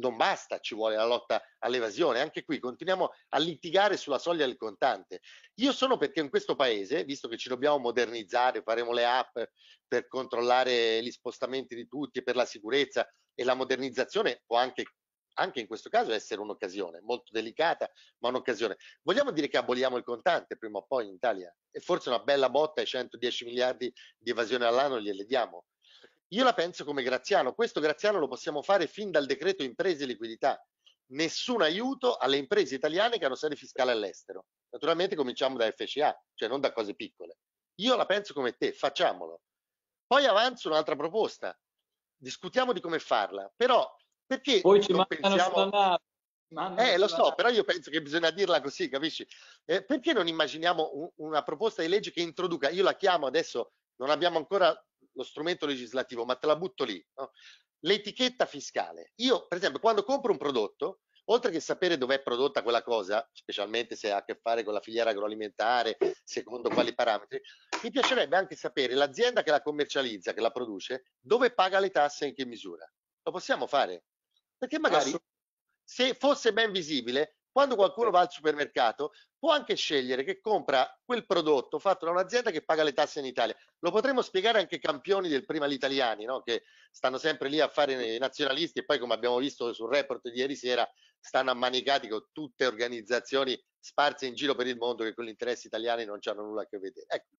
non basta, ci vuole la lotta all'evasione. Anche qui continuiamo a litigare sulla soglia del contante. Io sono perché in questo paese, visto che ci dobbiamo modernizzare, faremo le app per controllare gli spostamenti di tutti e per la sicurezza e la modernizzazione può anche, anche in questo caso essere un'occasione molto delicata, ma un'occasione. Vogliamo dire che aboliamo il contante prima o poi in Italia? E forse una bella botta ai 110 miliardi di evasione all'anno gliele diamo io la penso come Graziano, questo Graziano lo possiamo fare fin dal decreto imprese e liquidità. Nessun aiuto alle imprese italiane che hanno sede fiscale all'estero. Naturalmente cominciamo da FCA, cioè non da cose piccole. Io la penso come te, facciamolo. Poi avanzo un'altra proposta, discutiamo di come farla, però perché Poi ci non pensiamo... Eh, lo so, però io penso che bisogna dirla così, capisci? Eh, perché non immaginiamo un, una proposta di legge che introduca, io la chiamo adesso, non abbiamo ancora lo strumento legislativo, ma te la butto lì. No? L'etichetta fiscale. Io, per esempio, quando compro un prodotto, oltre che sapere dov'è prodotta quella cosa, specialmente se ha a che fare con la filiera agroalimentare, secondo quali parametri, mi piacerebbe anche sapere l'azienda che la commercializza, che la produce, dove paga le tasse e in che misura. Lo possiamo fare? Perché magari se fosse ben visibile, quando qualcuno va al supermercato può anche scegliere che compra quel prodotto fatto da un'azienda che paga le tasse in Italia. Lo potremmo spiegare anche ai campioni del prima gli italiani, no? che stanno sempre lì a fare i nazionalisti e poi come abbiamo visto sul report di ieri sera stanno ammanicati con tutte organizzazioni sparse in giro per il mondo che con gli interessi italiani non hanno nulla a che vedere. Ecco,